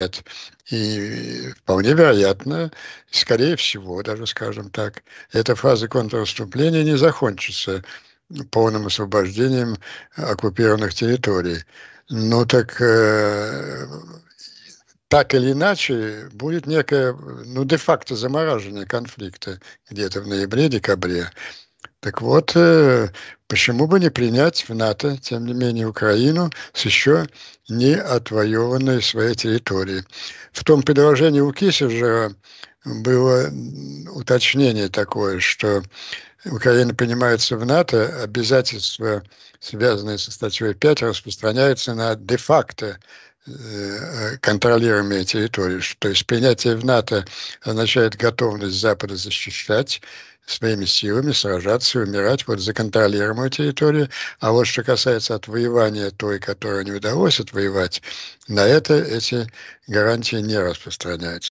лет. И вполне вероятно, скорее всего, даже скажем так, эта фаза контрнаступления не закончится полным освобождением оккупированных территорий. но так э, так или иначе будет некое, ну, де-факто замораживание конфликта где-то в ноябре-декабре. Так вот, э, почему бы не принять в НАТО, тем не менее, Украину с еще не отвоеванной своей территорией? В том предложении у Киссинджера было уточнение такое, что Украина принимается в НАТО, обязательства, связанные со статьей 5, распространяются на де-факто Э, э, контролируемые территории. То есть принятие в НАТО означает готовность Запада защищать своими силами, сражаться и умирать вот за контролируемую территорию. А вот что касается отвоевания той, которую не удалось отвоевать, на это эти гарантии не распространяются.